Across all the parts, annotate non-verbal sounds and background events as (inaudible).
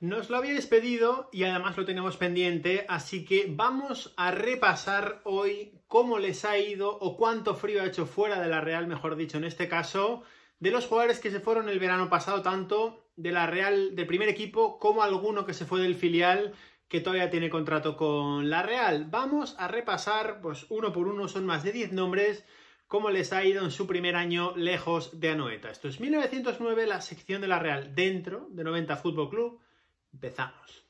Nos lo había pedido y además lo tenemos pendiente, así que vamos a repasar hoy cómo les ha ido o cuánto frío ha hecho fuera de la Real, mejor dicho, en este caso, de los jugadores que se fueron el verano pasado, tanto de la Real del primer equipo como alguno que se fue del filial que todavía tiene contrato con la Real. Vamos a repasar, pues uno por uno, son más de 10 nombres, cómo les ha ido en su primer año lejos de Anoeta. Esto es 1909, la sección de la Real dentro de 90 Fútbol Club. Empezamos.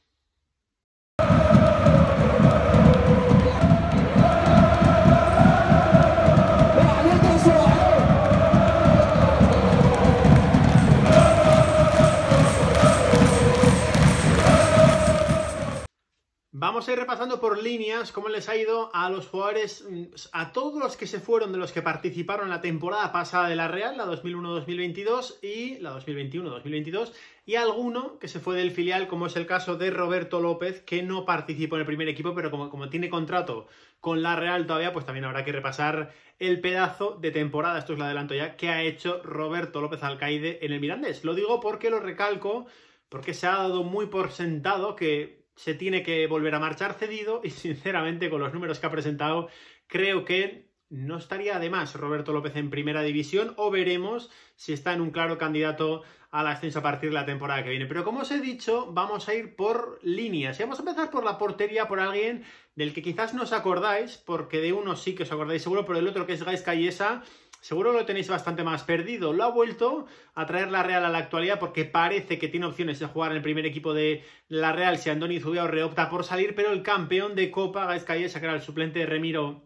Vamos a ir repasando por líneas cómo les ha ido a los jugadores, mm, a todos los que se fueron de los que participaron en la temporada pasada de la Real, la 2001-2022 y la 2021-2022, y alguno que se fue del filial, como es el caso de Roberto López, que no participó en el primer equipo, pero como, como tiene contrato con la Real todavía, pues también habrá que repasar el pedazo de temporada, esto es lo adelanto ya, que ha hecho Roberto López Alcaide en el Mirandés. Lo digo porque lo recalco, porque se ha dado muy por sentado que se tiene que volver a marchar cedido y sinceramente con los números que ha presentado creo que no estaría además Roberto López en primera división o veremos si está en un claro candidato al ascenso a partir de la temporada que viene. Pero como os he dicho, vamos a ir por líneas y vamos a empezar por la portería, por alguien del que quizás no os acordáis, porque de uno sí que os acordáis seguro, pero del otro que es Gais Callesa, Seguro lo tenéis bastante más perdido. Lo ha vuelto a traer la Real a la actualidad porque parece que tiene opciones de jugar en el primer equipo de la Real si Andoni Zubiao reopta por salir, pero el campeón de Copa, Gaiscalle, sacará al suplente de Remiro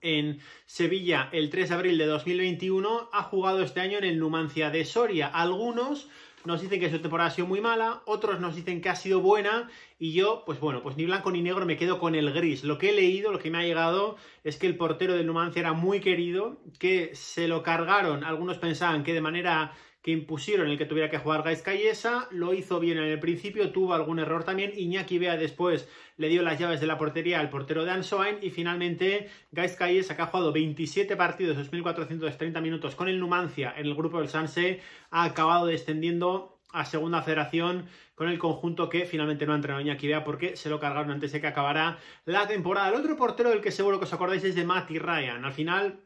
en Sevilla el 3 de abril de 2021. Ha jugado este año en el Numancia de Soria. Algunos nos dicen que su temporada ha sido muy mala, otros nos dicen que ha sido buena, y yo, pues bueno, pues ni blanco ni negro me quedo con el gris. Lo que he leído, lo que me ha llegado, es que el portero del Numancia era muy querido, que se lo cargaron, algunos pensaban que de manera que impusieron el que tuviera que jugar Gais lo hizo bien en el principio, tuvo algún error también, Iñaki Bea después le dio las llaves de la portería al portero de Ansoain y finalmente Gais que ha jugado 27 partidos, 2.430 minutos con el Numancia en el grupo del Sanse, ha acabado descendiendo a Segunda Federación con el conjunto que finalmente no ha entrenado Iñaki Bea porque se lo cargaron antes de que acabara la temporada. El otro portero del que seguro que os acordáis es de Matty Ryan. Al final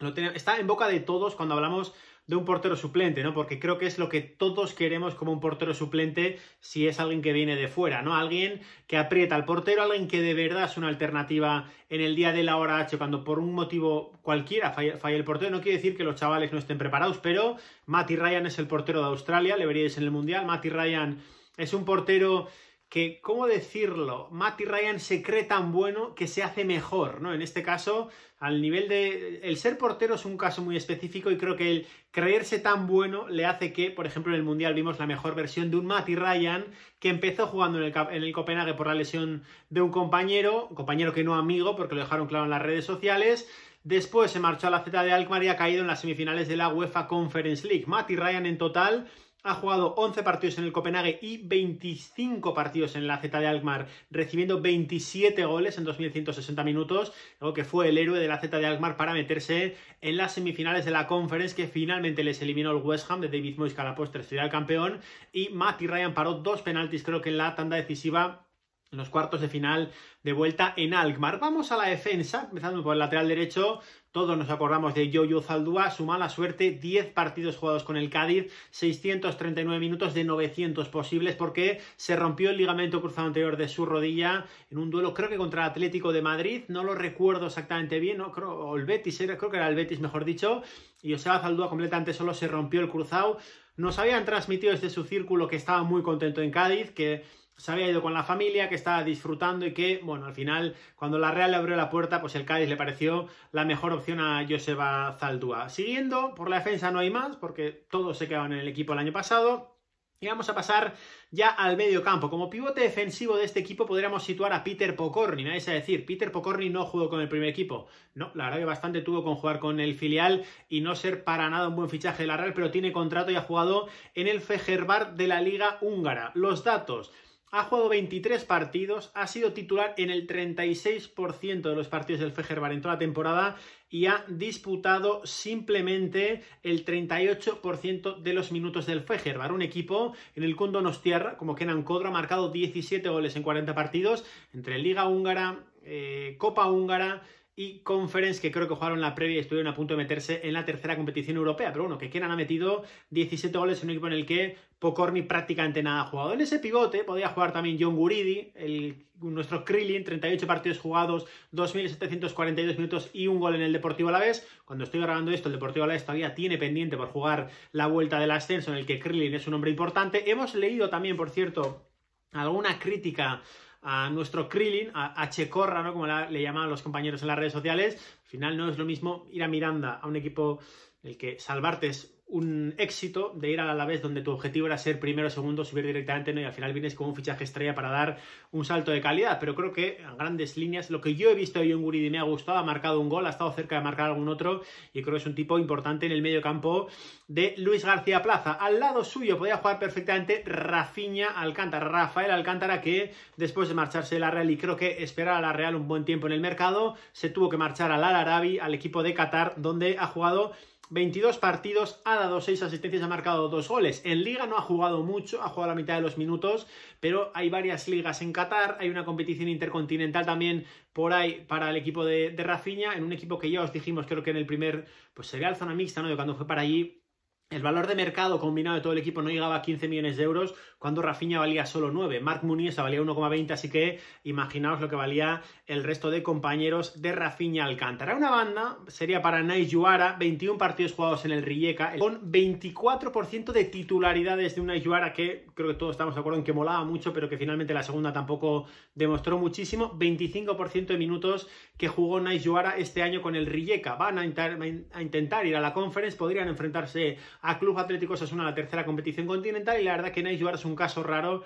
lo está en boca de todos cuando hablamos de un portero suplente, ¿no? Porque creo que es lo que todos queremos como un portero suplente si es alguien que viene de fuera, ¿no? Alguien que aprieta al portero, alguien que de verdad es una alternativa en el día de la hora H, cuando por un motivo cualquiera falla, el portero. No quiere decir que los chavales no estén preparados, pero Matty Ryan es el portero de Australia, le veríais en el Mundial. Matty Ryan es un portero que, ¿cómo decirlo? y Ryan se cree tan bueno que se hace mejor, ¿no? En este caso, al nivel de... El ser portero es un caso muy específico y creo que el creerse tan bueno le hace que, por ejemplo, en el Mundial vimos la mejor versión de un Matty Ryan que empezó jugando en el, en el Copenhague por la lesión de un compañero, compañero que no amigo, porque lo dejaron claro en las redes sociales, Después se marchó a la Z de Alkmaar y ha caído en las semifinales de la UEFA Conference League. y Ryan en total ha jugado 11 partidos en el Copenhague y 25 partidos en la Z de Alkmaar, recibiendo 27 goles en 2160 minutos, Luego que fue el héroe de la Z de Alkmaar para meterse en las semifinales de la Conference, que finalmente les eliminó el West Ham de David Moyes, que a la postre sería el campeón, y Matty Ryan paró dos penaltis, creo que en la tanda decisiva en los cuartos de final de vuelta en Alkmaar. Vamos a la defensa, empezando por el lateral derecho. Todos nos acordamos de Jojo Zaldúa, su mala suerte, 10 partidos jugados con el Cádiz, 639 minutos de 900 posibles porque se rompió el ligamento cruzado anterior de su rodilla en un duelo creo que contra el Atlético de Madrid, no lo recuerdo exactamente bien, creo, o el Betis, era, creo que era el Betis mejor dicho, y José Zaldúa completamente solo se rompió el cruzado. Nos habían transmitido desde su círculo que estaba muy contento en Cádiz, que se había ido con la familia, que estaba disfrutando y que, bueno, al final, cuando la Real le abrió la puerta, pues el Cádiz le pareció la mejor opción a Joseba Zaldúa. Siguiendo, por la defensa no hay más, porque todos se quedaron en el equipo el año pasado. Y vamos a pasar ya al medio campo. Como pivote defensivo de este equipo podríamos situar a Peter Pokorny. Me vais a decir, Peter Pokorny no jugó con el primer equipo. No, la verdad que bastante tuvo con jugar con el filial y no ser para nada un buen fichaje de la Real, pero tiene contrato y ha jugado en el Fejerbar de la Liga Húngara. Los datos. Ha jugado 23 partidos, ha sido titular en el 36% de los partidos del fegerbar en toda la temporada y ha disputado simplemente el 38% de los minutos del Fejerbahce, un equipo en el que un como Kenan Kodra, ha marcado 17 goles en 40 partidos entre Liga Húngara, eh, Copa Húngara, y Conference, que creo que jugaron la previa y estuvieron a punto de meterse en la tercera competición europea. Pero bueno, que Kenan ha metido 17 goles en un equipo en el que Pocorni prácticamente nada ha jugado. En ese pivote podía jugar también John Guridi, el, nuestro Krillin, 38 partidos jugados, 2.742 minutos y un gol en el Deportivo Alavés. Cuando estoy grabando esto, el Deportivo Alavés todavía tiene pendiente por jugar la vuelta del ascenso, en el que Krillin es un hombre importante. Hemos leído también, por cierto, alguna crítica a nuestro Krillin, a, H. Checorra, ¿no? Como le llaman los compañeros en las redes sociales. Al final no es lo mismo ir a Miranda, a un equipo el que salvarte es un éxito de ir al Alavés donde tu objetivo era ser primero, segundo, subir directamente, ¿no? Y al final vienes con un fichaje estrella para dar un salto de calidad. Pero creo que en grandes líneas, lo que yo he visto hoy en Guridi me ha gustado, ha marcado un gol, ha estado cerca de marcar algún otro, y creo que es un tipo importante en el medio campo de Luis García Plaza. Al lado suyo podía jugar perfectamente Rafinha Alcántara, Rafael Alcántara, que después de marcharse de la Real y creo que esperar a la Real un buen tiempo en el mercado, se tuvo que marchar al Al Arabi, al equipo de Qatar, donde ha jugado 22 partidos, ha dado 6 asistencias, ha marcado 2 goles. En liga no ha jugado mucho, ha jugado la mitad de los minutos, pero hay varias ligas en Qatar, hay una competición intercontinental también por ahí para el equipo de, de en un equipo que ya os dijimos, creo que en el primer, pues se ve al zona mixta, ¿no? De cuando fue para allí, el valor de mercado combinado de todo el equipo no llegaba a 15 millones de euros cuando Rafiña valía solo 9. Mark Muniesa valía 1,20, así que imaginaos lo que valía el resto de compañeros de Rafiña Alcántara. Una banda sería para Nais Yuara, 21 partidos jugados en el Rijeka, con 24% de titularidades de una Yuara que creo que todos estamos de acuerdo en que molaba mucho, pero que finalmente la segunda tampoco demostró muchísimo. 25% de minutos que jugó Nais Yuara este año con el Rijeka. Van a, a intentar ir a la conference, podrían enfrentarse a Club Atlético Osasuna la tercera competición continental y la verdad que Nais Juárez es un caso raro,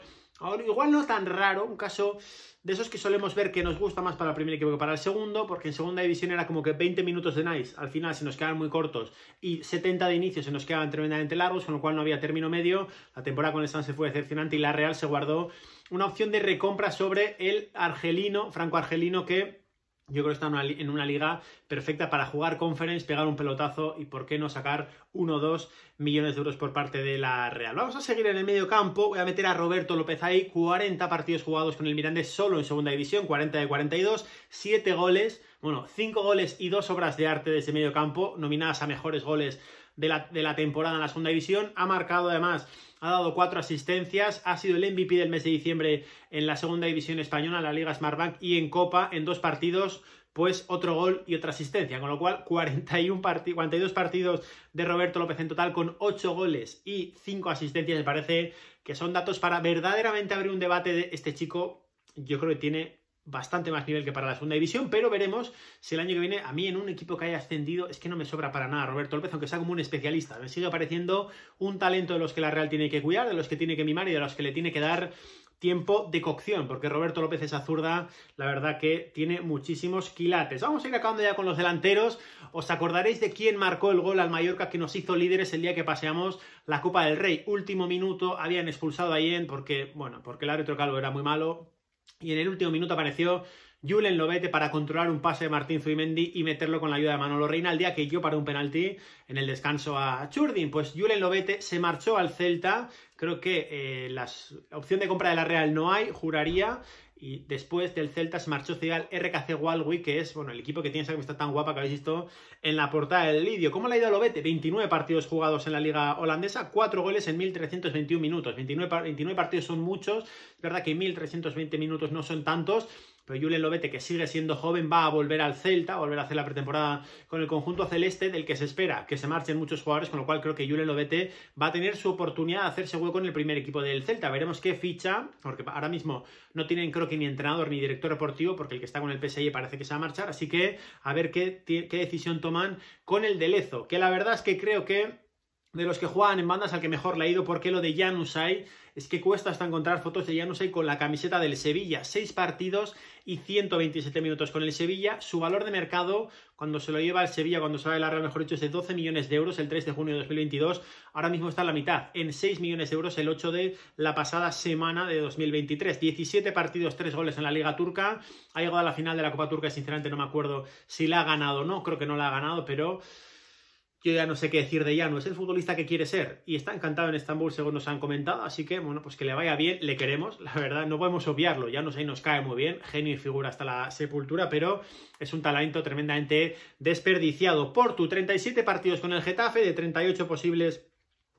igual no tan raro, un caso de esos que solemos ver que nos gusta más para el primer equipo que para el segundo, porque en segunda división era como que 20 minutos de Nice, al final se nos quedaban muy cortos y 70 de inicio se nos quedaban tremendamente largos, con lo cual no había término medio, la temporada con el se fue decepcionante y la Real se guardó una opción de recompra sobre el argelino, franco-argelino que yo creo que está en una, liga perfecta para jugar conference, pegar un pelotazo y por qué no sacar 1 o 2 millones de euros por parte de la Real. Vamos a seguir en el medio campo. Voy a meter a Roberto López ahí. 40 partidos jugados con el Mirandés solo en segunda división, 40 de 42, 7 goles. Bueno, 5 goles y 2 obras de arte desde medio campo, nominadas a mejores goles de la, temporada en la segunda división. Ha marcado además ha dado cuatro asistencias, ha sido el MVP del mes de diciembre en la segunda división española, en la Liga Smartbank y en Copa, en dos partidos, pues otro gol y otra asistencia, con lo cual 41 y 42 partidos de Roberto López en total con 8 goles y 5 asistencias, me parece que son datos para verdaderamente abrir un debate de este chico, yo creo que tiene bastante más nivel que para la segunda división, pero veremos si el año que viene a mí en un equipo que haya ascendido es que no me sobra para nada Roberto López, aunque sea como un especialista, me sigue apareciendo un talento de los que la Real tiene que cuidar, de los que tiene que mimar y de los que le tiene que dar tiempo de cocción, porque Roberto López es azurda, la verdad que tiene muchísimos quilates. Vamos a ir acabando ya con los delanteros. Os acordaréis de quién marcó el gol al Mallorca que nos hizo líderes el día que paseamos la Copa del Rey. Último minuto, habían expulsado a Ien porque, bueno, porque el árbitro calvo era muy malo, y en el último minuto apareció Julen Lovete para controlar un pase de Martín Zubimendi y meterlo con la ayuda de Manolo Reina día que yo para un penalti en el descanso a Churdin. Pues Julen Lovete se marchó al Celta, creo que eh, la opción de compra de la Real no hay, juraría, y después del Celta se marchó al al RKC Walwi, que es bueno, el equipo que tiene esa camiseta tan guapa que habéis visto en la portada del Lidio. ¿Cómo le ha ido a Lobete? 29 partidos jugados en la liga holandesa, 4 goles en 1.321 minutos. 29, 29 partidos son muchos, es verdad que 1.320 minutos no son tantos, pero Julen Lobete, que sigue siendo joven, va a volver al Celta, a volver a hacer la pretemporada con el conjunto celeste, del que se espera que se marchen muchos jugadores, con lo cual creo que Julen Lobete va a tener su oportunidad de hacerse hueco en el primer equipo del Celta. Veremos qué ficha, porque ahora mismo no tienen creo que ni entrenador ni director deportivo, porque el que está con el PSI parece que se va a marchar, así que a ver qué, qué decisión toman con el Delezo, que la verdad es que creo que de los que juegan en bandas al que mejor le ha ido, porque lo de Janusay es que cuesta hasta encontrar fotos de Janusay con la camiseta del Sevilla. Seis partidos y 127 minutos con el Sevilla. Su valor de mercado, cuando se lo lleva el Sevilla, cuando sale la Real, mejor dicho, es de 12 millones de euros el 3 de junio de 2022. Ahora mismo está en la mitad, en 6 millones de euros el 8 de la pasada semana de 2023. 17 partidos, 3 goles en la Liga Turca. Ha llegado a la final de la Copa Turca, sinceramente no me acuerdo si la ha ganado o no. Creo que no la ha ganado, pero yo ya no sé qué decir de Llano, es el futbolista que quiere ser y está encantado en Estambul, según nos han comentado, así que, bueno, pues que le vaya bien, le queremos, la verdad, no podemos obviarlo, ya nos, ahí nos cae muy bien, genio y figura hasta la sepultura, pero es un talento tremendamente desperdiciado. por tu 37 partidos con el Getafe, de 38 posibles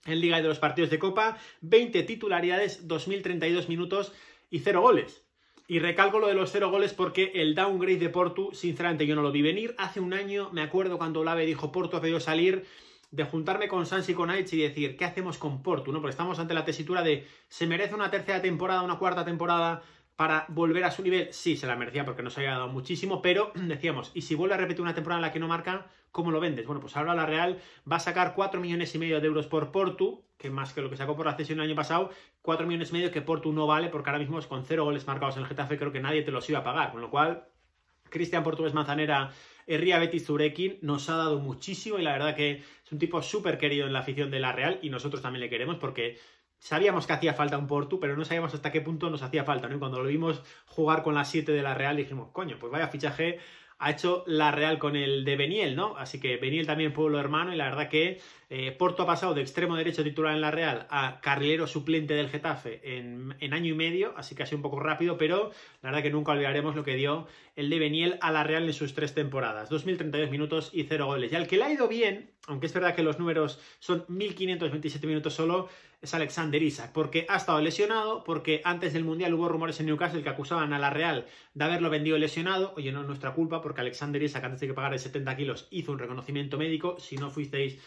en Liga y de los partidos de Copa, 20 titularidades, 2032 minutos y 0 goles. Y recalco lo de los cero goles porque el downgrade de Portu, sinceramente, yo no lo vi venir. Hace un año, me acuerdo cuando Olave dijo Porto ha pedido salir, de juntarme con Sansi y con Aich y decir, ¿qué hacemos con Portu? ¿No? Porque estamos ante la tesitura de, ¿se merece una tercera temporada, una cuarta temporada? para volver a su nivel, sí, se la merecía porque nos había dado muchísimo, pero (clears throat) decíamos, y si vuelve a repetir una temporada en la que no marca, ¿cómo lo vendes? Bueno, pues ahora la Real va a sacar 4 millones y medio de euros por Portu, que más que lo que sacó por la cesión el año pasado, 4 millones y medio que Portu no vale porque ahora mismo es con cero goles marcados en el Getafe, creo que nadie te los iba a pagar, con lo cual, Cristian Portugués Manzanera, Herria Betis Zurekin, nos ha dado muchísimo y la verdad que es un tipo súper querido en la afición de la Real y nosotros también le queremos porque sabíamos que hacía falta un Porto, pero no sabíamos hasta qué punto nos hacía falta, ¿no? Y cuando lo vimos jugar con la 7 de la Real dijimos, coño, pues vaya fichaje ha hecho la Real con el de Beniel, ¿no? Así que Beniel también pueblo hermano y la verdad que eh, Porto ha pasado de extremo derecho titular en la Real a carrilero suplente del Getafe en, en, año y medio, así que ha sido un poco rápido, pero la verdad que nunca olvidaremos lo que dio el de Beniel a la Real en sus tres temporadas, 2.032 minutos y cero goles. Y al que le ha ido bien, aunque es verdad que los números son 1.527 minutos solo, es Alexander Isaac, porque ha estado lesionado, porque antes del Mundial hubo rumores en Newcastle que acusaban a la Real de haberlo vendido lesionado. Oye, no es nuestra culpa, porque Alexander Isaac, antes de que pagara 70 kilos, hizo un reconocimiento médico. Si no fuisteis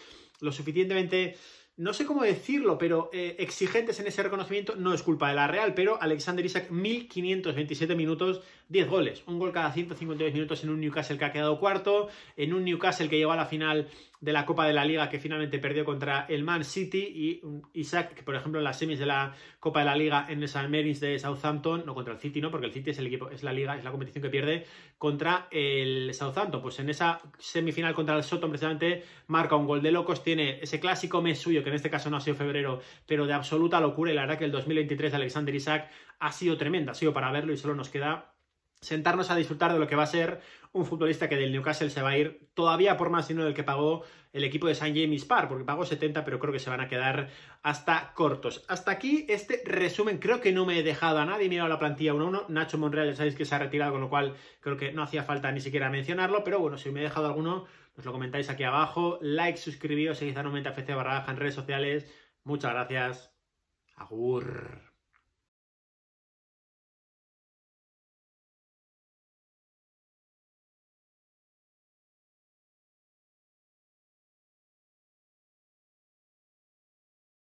lo suficientemente no sé cómo decirlo, pero eh, exigentes en ese reconocimiento, no es culpa de la Real, pero Alexander Isaac, 1527 minutos, 10 goles, un gol cada 152 minutos en un Newcastle que ha quedado cuarto, en un Newcastle que llegó a la final de la Copa de la Liga que finalmente perdió contra el Man City y mm, Isaac, que por ejemplo en las semis de la Copa de la Liga en el San Mary's de Southampton, no contra el City, no, porque el City es el equipo, es la liga, es la competición que pierde contra el Southampton. Pues en esa semifinal contra el Soton precisamente marca un gol de locos, tiene ese clásico mes suyo, que en este caso no ha sido febrero, pero de absoluta locura y la verdad que el 2023 de Alexander Isaac ha sido tremenda, ha sido para verlo y solo nos queda sentarnos a disfrutar de lo que va a ser un futbolista que del Newcastle se va a ir todavía por más dinero del que pagó el equipo de St. James Park, porque pagó 70, pero creo que se van a quedar hasta cortos. Hasta aquí este resumen, creo que no me he dejado a nadie a la plantilla 1-1, Nacho Monreal ya sabéis que se ha retirado, con lo cual creo que no hacía falta ni siquiera mencionarlo, pero bueno, si me he dejado alguno, os lo comentáis aquí abajo, like, suscribíos, seguid a 90 FC barra en redes sociales, muchas gracias, agur.